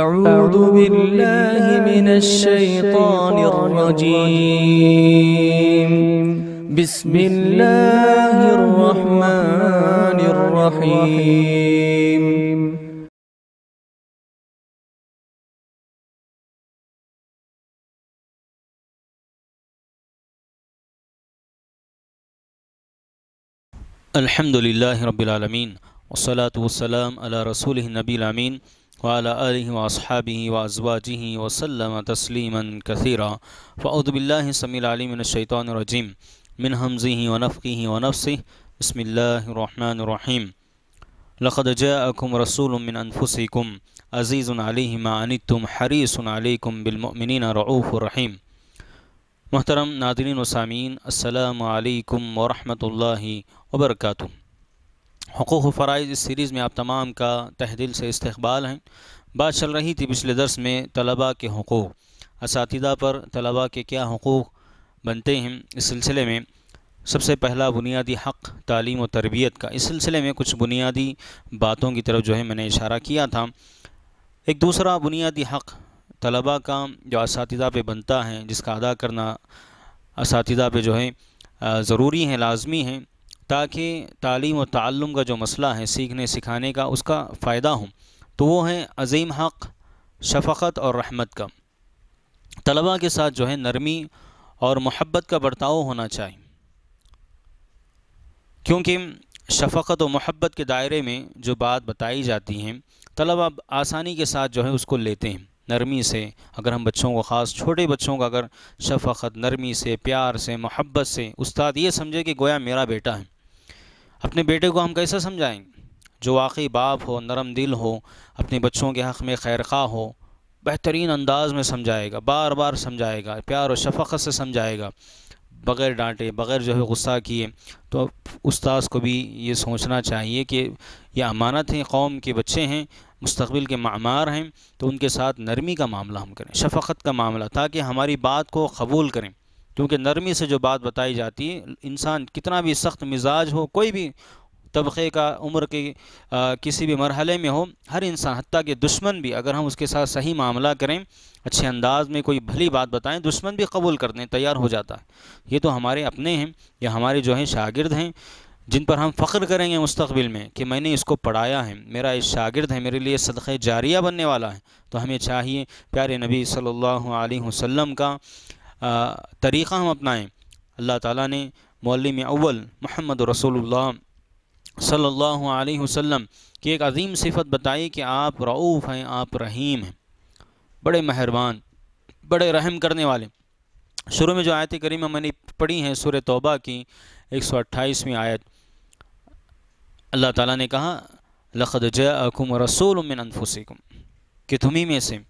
أعوذ بالله من الشيطان الرجيم بسم الله الرحمن الرحيم الحمد لله رب العالمين والصلاة والسلام على رسوله النبي الأمين وعلى آله وأصحابه وأزواجه وسلم تسليما كثيرا فأعوذ بالله السميع العليم من الشيطان الرجيم من همزه ونفقه ونفسه بسم الله الرحمن الرحيم لقد جاءكم رسول من أنفسكم عزيز عليه ما عنتم حريص عليكم بالمؤمنين رعوف رحيم محترم ناظرين و السلام عليكم ورحمة الله وبركاته हकूक़ फ़राइज इस सीरीज़ में आप तमाम का तहदिल से इस्तबाल हैं बात चल रही थी पिछले दर्स में तलबा के हकूक़ इस पर तलबा के क्या हकूक़ बनते हैं इस सिलसिले में सबसे पहला बुनियादी हक़ तालीम और तरबियत का इस सिलसिले में कुछ बुनियादी बातों की तरफ जो है मैंने इशारा किया था एक दूसरा बुनियादी हक़ तलबा का जो इस पर बनता है जिसका अदा करना इस पे जो है ज़रूरी है लाजमी है ताकि तालीम और तल्लम का जो मसला है सीखने सिखाने का उसका फ़ायदा हो तो वो है अज़ीम हक़ शफ़त और रहमत का तलबा के साथ जो है नरमी और मोहब्बत का बर्ताव होना चाहिए क्योंकि शफ़त और मोहब्बत के दायरे में जो बात बताई जाती है तलबा आसानी के साथ जो है उसको लेते हैं नरमी से अगर हम बच्चों को ख़ास छोटे बच्चों का अगर शफ़त नरमी से प्यार से मोहब्बत से उस्ताद ये समझे कि गोया मेरा बेटा है अपने बेटे को हम कैसे समझाएँ जो वाकई बाप हो नरम दिल हो अपने बच्चों के हक़ में खैर खा हो बेहतरीन अंदाज में समझाएगा बार बार समझाएगा प्यार और शफक़त से समझाएगा बग़ैर डांटे बग़ैर जो है गुस्सा किए तो उस्ताद को भी ये सोचना चाहिए कि यह अमानत हैं कौम के बच्चे हैं मुस्तबिल के मामार हैं तो उनके साथ नरमी का मामला हम करें शफक़त का मामला ताकि हमारी बात को कबूल करें क्योंकि नरमी से जो बात बताई जाती है इंसान कितना भी सख्त मिजाज हो कोई भी तबक़े का उम्र के आ, किसी भी मरहले में हो हर इंसान हती के दुश्मन भी अगर हम उसके साथ सही मामला करें अच्छे अंदाज में कोई भली बात बताएं दुश्मन भी कबूल दें तैयार हो जाता है ये तो हमारे अपने हैं या हमारे जो हैं शागिर्द हैं जिन पर हम फ़ख्र करेंगे मुस्तबिल में कि मैंने इसको पढ़ाया है मेरा इस शागिर्द है मेरे लिए सदक़े जारिया बनने वाला है तो हमें चाहिए प्यारे नबी सल्ला वसम का तरीक़ा हम अपनाएं अल्लाह ताला ने मौलम अव्वल महमद रसोल्ला सल्लल्लाहु अलैहि वसल्लम की एक अजीम सिफत बताई कि आप रऊफ़ हैं आप रहीम हैं बड़े मेहरबान बड़े रहम करने वाले शुरू में जो आयत करीम मैंने पढ़ी हैं सुर तौबा की एक सौ अट्ठाईसवीं आयत अल्लाह ताला ने कहा लखद जकुम रसूल मिन अनफुसिकुम कि तुम्ही में से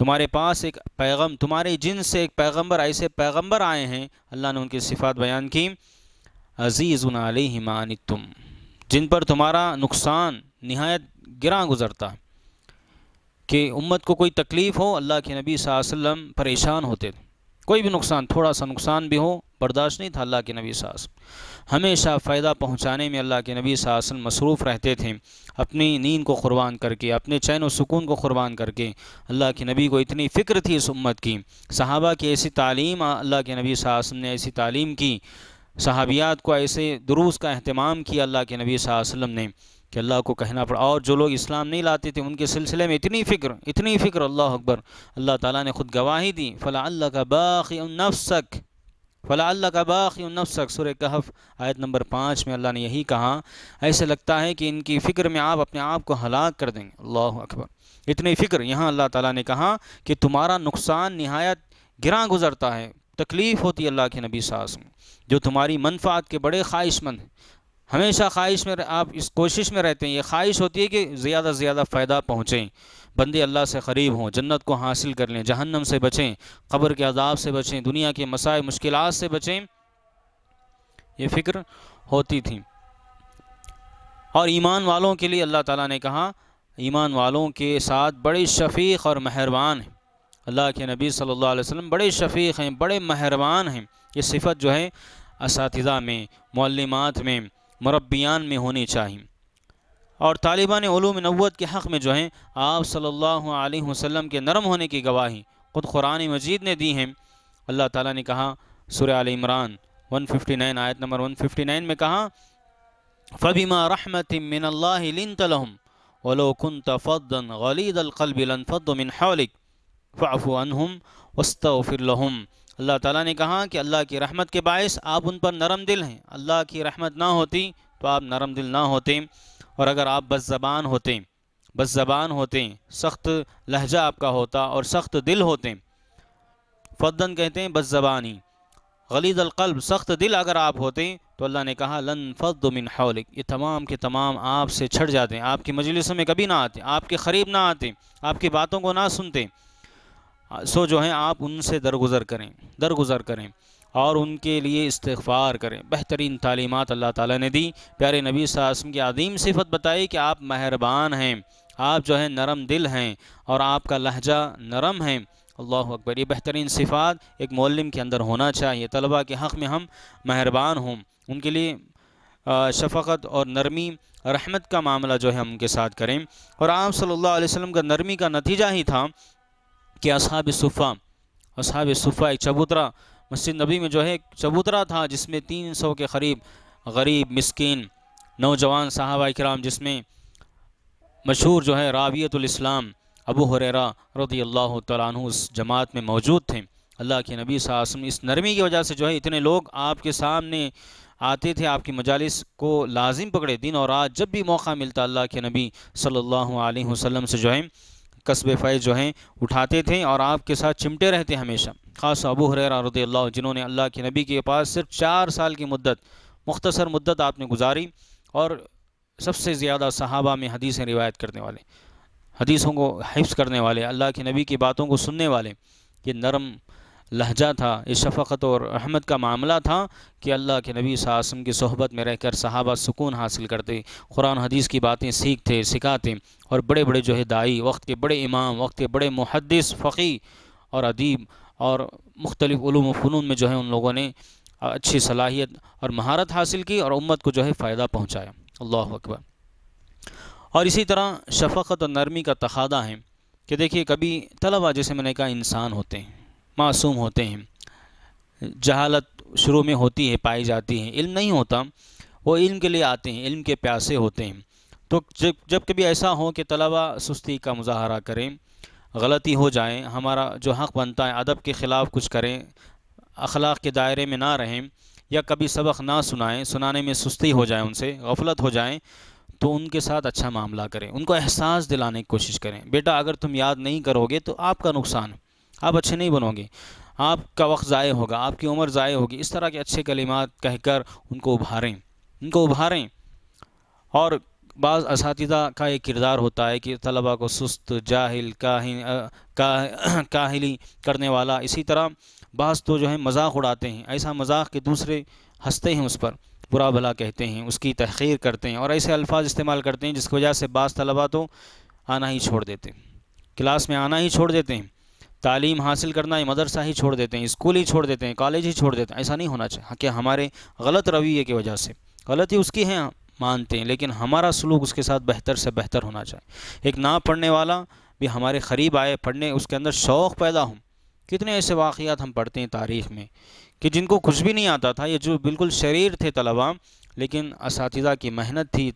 तुम्हारे पास एक पैगम तुम्हारे जिन से एक पैगम्बर ऐसे पैगम्बर आए हैं अल्लाह ने उनकी सिफात बयान की अजीज़ुन आलिमान तुम जिन पर तुम्हारा नुकसान नहायत गिरा गुज़रता कि उम्मत को कोई तकलीफ़ हो अल्लाह के नबी वसल्लम परेशान होते थे कोई भी नुकसान थोड़ा सा नुकसान भी हो बर्दाश्त नहीं था अल्लाह के नबी सास हमेशा फ़ायदा पहुंचाने में अल्लाह के नबी सासन मसरूफ़ रहते थे अपनी नींद को कुर्बान करके अपने चैन और सुकून को कुर्बान करके अल्लाह के नबी को इतनी फ़िक्र थी इस उम्मत की सहाबा की ऐसी तालीम अल्लाह के नबी सासन ने ऐसी तालीम की सहाबियात को ऐसे दुरुस्त का अहतमाम किया अल्लाह के नबी वसम ने कि अल्लाह को कहना पड़ा और जो लोग इस्लाम नहीं लाते थे उनके सिलसिले में इतनी फ़िक्र इतनी फ़िक्र अल्लाह अकबर अल्लाह ताला ने ख़ुद गवाही दी फ़ला अल्लाह का बाक़ी नफसक फ़ला अल्लाह का बाक़ी नफसक सुर कहफ आयत नंबर पाँच में अल्लाह ने यही कहा ऐसे लगता है कि इनकी फ़िक्र में आप अपने आप को हलाक कर देंगे अल्लाह अकबर इतनी फ़िक्र यहाँ अल्लाह ताला ने कहा कि तुम्हारा नुकसान नहायत गिरा गुज़रता है तकलीफ़ होती है अल्लाह के नबी सास में जो तुम्हारी मनफात के बड़े ख्वाहिशमंद हैं हमेशा ख्वाहिश में आप इस कोशिश में रहते हैं ये ख्वाहिश होती है कि ज़्यादा से ज़्यादा फ़ायदा पहुँचें बंदे अल्लाह से करीब हों जन्नत को हासिल कर लें जहन्नम से बचें कब्र के अदाब से बचें दुनिया के मसाए मुश्किल से बचें ये फ़िक्र होती थी और ईमान वालों के लिए अल्लाह ताला ने कहा ईमान वालों के साथ बड़े शफीक और मेहरबान हैं अल्लाह के नबी सल्लल्लाहु अलैहि वसल्लम बड़े शफीक हैं बड़े मेहरबान हैं ये सिफत जो है इस में मौलिमात में मरबियान में होने चाहिए और तालिबान नवत के हक़ में जो हैं आप सल्ला वसम के नरम होने की गवाही ख़ुद कुरान मजीद ने दी हैं अल्लाह ताली ने कहा सुर आल इमरान 159 आयत नंबर 159 में कहा फ़बीमा रहमत मिन अल्लाम मिनल्लाम वलोकुन तफ़न गलीद अलकलबिलफ़मिन हौलिक फ़ाफ़ु अनहम वस्तफ़िर अल्लाह ताला ने कहा कि अल्लाह की रहमत के बायस आप उन पर नरम दिल हैं अल्लाह की रहमत ना होती तो आप नरम दिल ना होते और अगर आप बस ज़बान होते बस ज़बान होते सख्त लहजा आपका होता और सख्त दिल होते फदन कहते हैं बस ज़बानी गलीद अलकल्ब सख्त दिल अगर आप होते तो अल्लाह ने कहा लन फद मिन हौलिक ये तमाम के तमाम आपसे छट जाते आपकी मजलिसों में कभी ना आते आपके करीब ना आते आपकी बातों को ना सुनते सो जो है आप उनसे दरगुजर करें दरगुजर करें और उनके लिए इस्तफ़ार करें बेहतरीन तालीमत अल्लाह ताला ने दी प्यारे नबी वसम की अदीम सिफत बताई कि आप मेहरबान हैं आप जो है नरम दिल हैं और आपका लहजा नरम है अल्लाह अकबर ये बेहतरीन सिफात एक मौलम के अंदर होना चाहिए तलबा के हक़ में हम मेहरबान हों उनके लिए शफ़क़त और नरमी रहमत का मामला जो है हम उनके साथ करें और आप सल्लल्लाहु अलैहि वसल्लम का नरमी का नतीजा ही था कि असहाब सुफ़ा असहाब सुफ़ा एक चबूतरा मस्जिद नबी में जो है चबूतरा था जिसमें तीन सौ के करीब गरीब मस्किन नौजवान साहबा कराम जिसमें मशहूर जो है रावियतलाम अबू हुररा रदी अल्लाह तु उस जमात में मौजूद थे अल्लाह के नबी सासम इस नरमी की वजह से जो है इतने लोग आपके सामने आते थे आपकी मजालस को लाजिम पकड़े दिन और रात जब भी मौका मिलता अल्लाह के नबी सल्लल्लाहु अलैहि वसल्लम से जो है कस्बे फ़ैज़ जो हैं उठाते थे और आपके साथ चिमटे रहते हमेशा ख़ास अबू हरेरा रदी जिन्होंने अल्लाह के नबी के पास सिर्फ चार साल की मदत मुख्तसर मदत आपने गुजारी और सबसे ज़्यादा सहाबा में हदीसें रिवायत करने वाले हदीसों को हिफ्स करने वाले अल्लाह के नबी की बातों को सुनने वाले ये नरम लहजा था इस शफ़त और रहमत का मामला था कि अल्लाह के नबी सासम की सहबत में रहकर सहाबा सुकून हासिल करते कुरान हदीस की बातें सीखते सिखाते और बड़े बड़े जो है दाई वक्त के बड़े इमाम वक्त के बड़े मुहदस फ़ी और अदीब और मुख्तलिफ़ूम फ़नून में जो है उन लोगों ने अच्छी सलाहियत और महारत हासिल की और उम्मत को जो है फ़ायदा पहुँचाया अल्लाह अकबर और इसी तरह शफ़क़त और नरमी का तखादा है कि देखिए कभी तलबा जैसे मैंने कहा इंसान होते हैं मासूम होते हैं जहालत शुरू में होती है पाई जाती है इल्म नहीं होता वो इल्म के लिए आते हैं इल्म के प्यासे होते हैं तो जब जब कभी ऐसा हो कि तलबा सुस्ती का मुजाहरा करें गलती हो जाए हमारा जो हक़ बनता है अदब के ख़िलाफ़ कुछ करें अखलाक के दायरे में ना रहें या कभी सबक ना सुनाएं सुनाने में सुस्ती हो जाए उनसे गफलत हो जाए तो उनके साथ अच्छा मामला करें उनको एहसास दिलाने की कोशिश करें बेटा अगर तुम याद नहीं करोगे तो आपका नुकसान है आप अच्छे नहीं बनोगे आपका वक्त ज़ाय होगा आपकी उम्र ज़ाय होगी इस तरह के अच्छे कलिमात कहकर उनको उभारें उनको उभारें और बाज़ इस का एक किरदार होता है कि तलबा को सुस्त जाहिल काहिन का, काहिली करने वाला इसी तरह बाज़ तो जो है मजाक उड़ाते हैं ऐसा मजाक के दूसरे हंसते हैं उस पर बुरा भला कहते हैं उसकी तहखीर करते हैं और ऐसे अल्फाज इस्तेमाल करते हैं जिसकी वजह से बाज़ तलबा तो आना ही छोड़ देते हैं क्लास में आना ही छोड़ देते हैं तालीम हासिल करना है मदरसा ही छोड़ देते हैं स्कूल ही छोड़ देते हैं कॉलेज ही छोड़ देते हैं ऐसा नहीं होना चाहिए हाँ, कि हमारे गलत रवैये की वजह से गलती उसकी है मानते हैं लेकिन हमारा सलूक उसके साथ बेहतर से बेहतर होना चाहिए एक ना पढ़ने वाला भी हमारे करीब आए पढ़ने उसके अंदर शौक़ पैदा हों कितने ऐसे वाक़ात हम पढ़ते हैं तारीख़ में कि जिनको कुछ भी नहीं आता था ये जो बिल्कुल शरीर थे तलबा लेकिन इस की मेहनत थी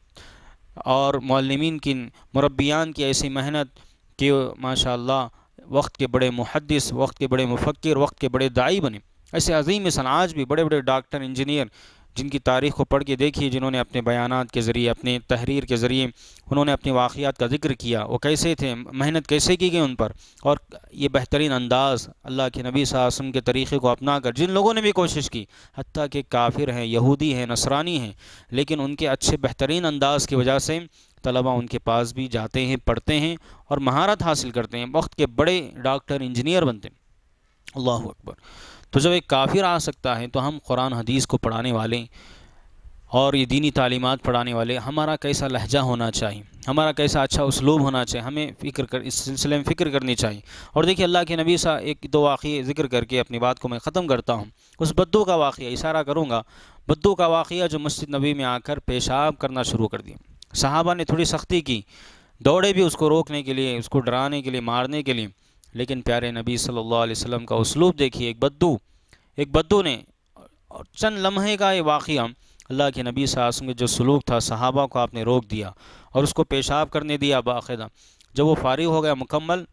और मौलमिन की मुरबियान की ऐसी मेहनत कि माशा वक्त के बड़े मुहदस वक्त के बड़े मुफक्र वक्त के बड़े दाई बने ऐसे अजीम मिसल आज भी बड़े बड़े डॉक्टर इंजीनियर जिनकी तारीख़ को पढ़ के देखिए जिन्होंने अपने बयान के ज़रिए अपने तहरीर के ज़रिए उन्होंने अपने वाक़ात का जिक्र किया वो कैसे थे मेहनत कैसे की गई उन पर और ये बेहतरीन अंदाज़ अल्लाह के नबी सासम के तरीक़े को अपना कर जिन लोगों ने भी कोशिश की हती कि काफिर हैं यहूदी हैं नसरानी हैं लेकिन उनके अच्छे बेहतरीन अंदाज़ की वजह से तलबा उनके पास भी जाते हैं पढ़ते हैं और महारत हासिल करते हैं वक्त के बड़े डॉक्टर इंजीनियर बनते हैं अल्लाह अकबर तो जब एक काफिर आ सकता है तो हम कुरान हदीस को पढ़ाने वाले और ये दीनी तालीमत पढ़ाने वाले हमारा कैसा लहजा होना चाहिए हमारा कैसा अच्छा उसलूब होना चाहिए हमें फ़िक्र कर इस सिलसिले में फ़िक्र करनी चाहिए और देखिए अल्लाह के नबी सा एक दो वाक़े ज़िक्र करके अपनी बात को मैं ख़त्म करता हूँ उस बद्दू का वाक़ इशारा करूँगा बद्दू का वाक़ जो मस्जिद नबी में आकर पेशाब करना शुरू कर दिया सहाबा ने थोड़ी सख्ती की दौड़े भी उसको रोकने के लिए उसको डराने के लिए मारने के लिए लेकिन प्यारे नबी सल्लल्लाहु अलैहि वसल्लम का उसलूब देखिए एक बद्दू एक बद्दू ने और चंद लम्हे का ये वाक़ अल्लाह के नबी सासम का जो सलूक था सहाबा को आपने रोक दिया और उसको पेशाब करने दिया बाकायदा जब वो फारिग हो गया मुकम्मल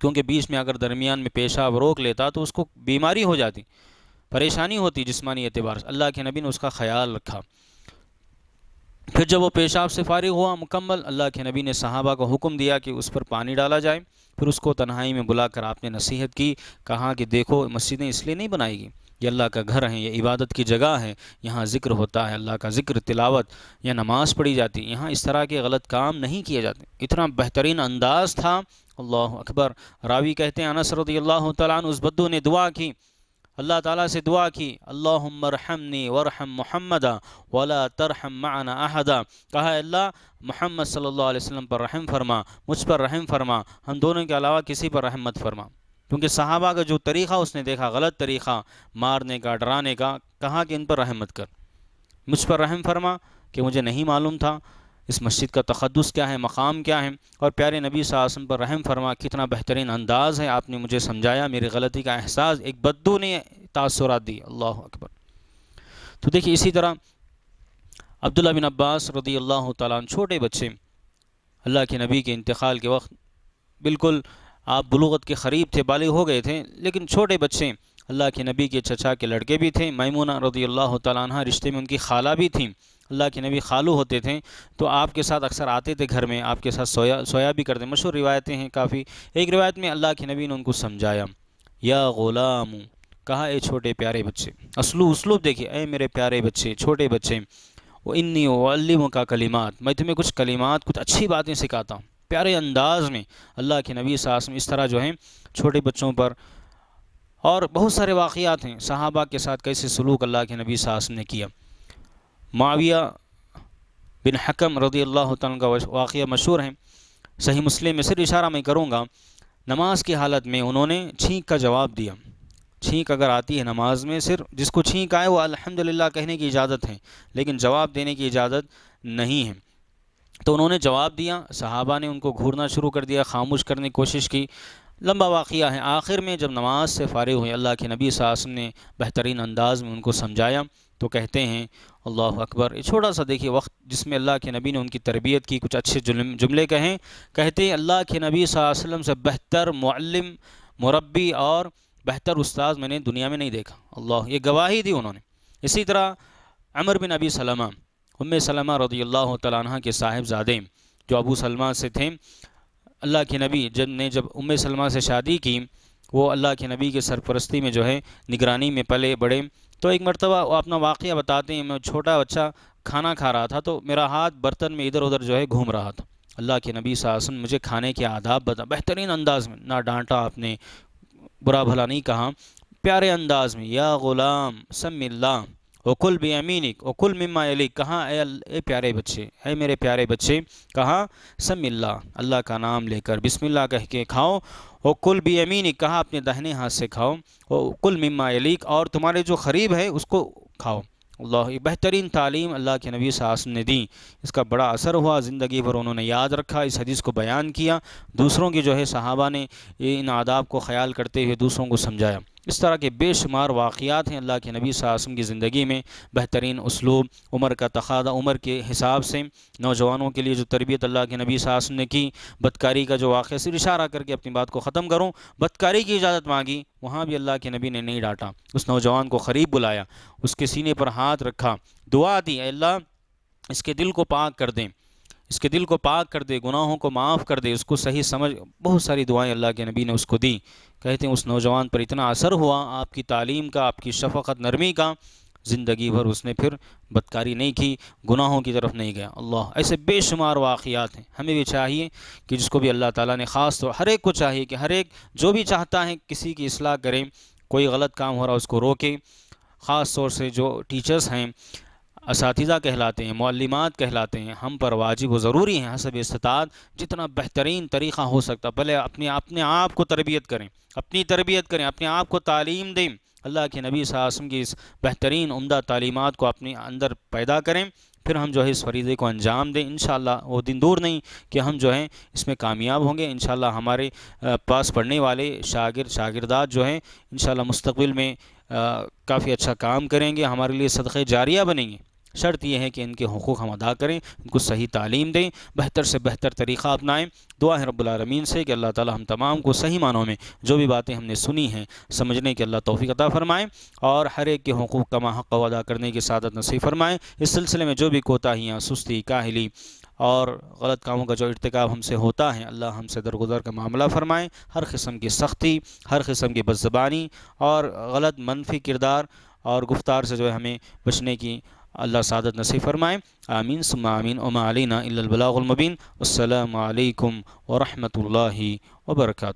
क्योंकि बीच में अगर दरमियान में पेशाब रोक लेता तो उसको बीमारी हो जाती परेशानी होती जिसमानी एतबार अल्लाह के नबी ने उसका ख्याल रखा फिर जब वो पेशाब से फारिग हुआ मुकम्मल अल्लाह के नबी ने सहाबा को हुक्म दिया कि उस पर पानी डाला जाए फिर उसको तन्हाई में बुलाकर आपने नसीहत की कहा कि देखो मस्जिदें इसलिए नहीं बनाएगी ये अल्लाह का घर है ये इबादत की जगह है यहाँ ज़िक्र होता है अल्लाह का ज़िक्र तिलावत या नमाज़ पढ़ी जाती यहाँ इस तरह के गलत काम नहीं किए जाते इतना बेहतरीन अंदाज़ था अल्लाह अकबर रावी कहते हैं अनसरदी अल्लाह तला उस बद्दू ने दुआ की अल्लाह ताला से दुआ की अल्लाहमरहमनी वरहम मोहम्मदा वला तरहम माना अहदा कहा अल्लाह मोहम्मद सल्लल्लाहु अलैहि वसल्लम पर रहम फरमा मुझ पर रहम फरमा हम दोनों के अलावा किसी पर रहम मत फरमा क्योंकि सहाबा का जो तरीक़ा उसने देखा गलत तरीक़ा मारने का डराने का कहा कि इन पर रहमत कर मुझ पर रहम फरमा कि मुझे नहीं मालूम था इस मस्जिद का तकदस क्या है मकाम क्या है और प्यारे नबी वसम पर रहम फरमा कितना बेहतरीन अंदाज़ है आपने मुझे समझाया मेरी गलती का एहसास एक बद्दू ने तसरा दी अल्लाह अकबर तो देखिए इसी तरह अब्दुल्ला बिन अब्बास रदी अल्लाह ताली छोटे बच्चे अल्लाह के नबी के इंतकाल के वक्त बिल्कुल आप बलूगत के करीब थे बालिग हो गए थे लेकिन छोटे बच्चे अल्लाह के नबी के चचा के लड़के भी थे मैमूना रदी अल्लाह तह रिश्ते में उनकी खाला भी थी अल्लाह के नबी खालू होते थे तो आपके साथ अक्सर आते थे घर में आपके साथ सोया सोया भी करते मशहूर रिवायतें हैं काफ़ी एक रिवायत में अल्लाह के नबी ने उनको समझाया या ग़ुलाम कहा ए छोटे प्यारे बच्चे असलू उसलूब देखिए ऐ मेरे प्यारे बच्चे छोटे बच्चे वो इन्नी वल्लिम का कलिमात मैं तुम्हें कुछ कलिमात कुछ अच्छी बातें सिखाता हूँ प्यारे अंदाज में अल्लाह के नबी सास में इस तरह जो है छोटे बच्चों पर और बहुत सारे वाक़ात हैं सहाबा के साथ कैसे सलूक अल्लाह के नबी सास ने किया माविया बिन हकम रदी अल्लाह का वाक़ मशहूर हैं सही मुस्लिम में सिर्फ इशारा मैं करूँगा नमाज की हालत में उन्होंने छींक का जवाब दिया छींक अगर आती है नमाज में सिर्फ जिसको छींक आए वो अल्हम्दुलिल्लाह कहने की इजाज़त है लेकिन जवाब देने की इजाज़त नहीं है तो उन्होंने जवाब दिया सहाबा ने उनको घूरना शुरू कर दिया खामोश करने की कोशिश की लंबा वाक़ है आखिर में जब नमाज से फ़ारिग हुए अल्लाह के नबी सासम ने बेहतरीन अंदाज़ में उनको समझाया तो कहते हैं अल्लाह अकबर ये छोटा सा देखिए वक्त जिसमें अल्लाह के नबी ने उनकी तरबियत की कुछ अच्छे जुमले कहें कहते हैं अल्लाह के नबी वसम से बेहतर मुअल्लिम मुरबी और बेहतर उस्ताद मैंने दुनिया में नहीं देखा अल्लाह ये गवाही दी उन्होंने इसी तरह अमर बिन अबी सलमा उम सलमा रदी अल्लाह तह के साहिबजादे जो अबू सलमा से थे अल्लाह के नबी जब ने जब उम सलमा से शादी की वो अल्लाह के नबी के सरपरस्ती में जो है निगरानी में पले बड़े तो एक मरतबा अपना वाक़ बताते हैं मैं छोटा बच्चा खाना खा रहा था तो मेरा हाथ बर्तन में इधर उधर जो है घूम रहा था अल्लाह के नबी सासन मुझे खाने के आदाब बता बेहतरीन अंदाज़ में ना डांटा आपने बुरा भला नहीं कहा प्यारे अंदाज़ में या ग़ुलाम सम्ला वकुल बे अमीनिक वकुल मिम्मा अली कहाँ ए प्यारे बच्चे है मेरे प्यारे बच्चे कहाँ समिल्ला अल्लाह का नाम लेकर बिस्मिल्लाह कह के खाओ वकुल बे अमीनिक कहाँ अपने दहने हाथ से खाओ वकुल मिम्मा अलीक और तुम्हारे जो ख़रीब है उसको खाओ अल्लाह बेहतरीन तालीम अल्लाह के नबी साहब ने दी इसका बड़ा असर हुआ ज़िंदगी भर उन्होंने याद रखा इस हदीस को बयान किया दूसरों की जो है सहाबा ने इन आदाब को ख्याल करते हुए दूसरों को समझाया इस तरह के बेशुमार वाक़ात हैं अल्लाह के नबी सासम की ज़िंदगी में बेहतरीन उसलूब उम्र का तखादा उम्र के हिसाब से नौजवानों के लिए जो तरबियत अल्लाह के नबी सासम ने की बदकारी का जो वाक़ सिर इशारा करके अपनी बात को ख़त्म करूँ बदकारी की इजाज़त मांगी वहाँ भी अल्लाह के नबी ने नहीं डांटा उस नौजवान को करीब बुलाया उसके सीने पर हाथ रखा दुआ दी अल्लाह इसके दिल को पाक कर दें इसके दिल को पाक कर दे गुनाहों को माफ़ कर दे उसको सही समझ बहुत सारी दुआएं अल्लाह के नबी ने उसको दी कहते हैं उस नौजवान पर इतना असर हुआ आपकी तालीम का आपकी शफ़त नरमी का ज़िंदगी भर उसने फिर बदकारी नहीं की गुनाहों की तरफ नहीं गया अल्लाह ऐसे बेशुमार वाक़ात हैं हमें भी चाहिए कि जिसको भी अल्लाह ताला ने ख़ास तौर हर एक को चाहिए कि हर एक जो भी चाहता है किसी की असलाह करें कोई गलत काम हो रहा है उसको रोके ख़ास तौर से जो टीचर्स हैं इसातीज़ा कहलाते हैं मौलिमात कहलाते हैं हम पर वाजिब व ज़रूरी हैं हसब इस्तात जितना बेहतरीन तरीक़ा हो सकता भले अपने अपने आप को तरबियत करें अपनी तरबियत करें अपने आप को तालीम दें अल्लाह के नबी सासम की इस बेहतरीन उमदा तालीमत को अपने अंदर पैदा करें फिर हम जो है इस फरीज़े को अंजाम दें इन वो दिन दूर नहीं कि हम जो हैं इसमें कामयाब होंगे इन हमारे पास पढ़ने वाले शागिर शागिरदा जो हैं इन मुस्तबिल में काफ़ी अच्छा काम करेंगे हमारे लिए सदक़े जारिया बनेंगे शर्त यह है कि इनके हकूक़ हम अदा करें इनको सही तालीम दें बेहतर से बेहतर तरीक़ा अपनाएं दुआ है रबालमीन से कि अल्लाह ताली हम तमाम को सही मानों में जो भी बातें हमने सुनी हैं समझने की अल्लाह तोफ़ी अदा फ़रमाएँ और हर एक के हकूक़ का महक अदा करने की सादत नसीब फ़रमाएँ इस सिलसिले में जो भी कोताहियाँ सुस्ती काहली और गलत कामों का जो इरतकब हमसे होता है अल्लाह हमसे दरगुजर का मामला फ़रमाएँ हर किस्म की सख्ती हर किस्म की बदज़बानी और गलत मनफी किरदार और गुफ्तार से जो है हमें बचने की अल्लाह सादत नसीब फ़रमाएँ आमीन सुम आमीन उमालीना अबलामबीन अल्लाम वरहमल वर्का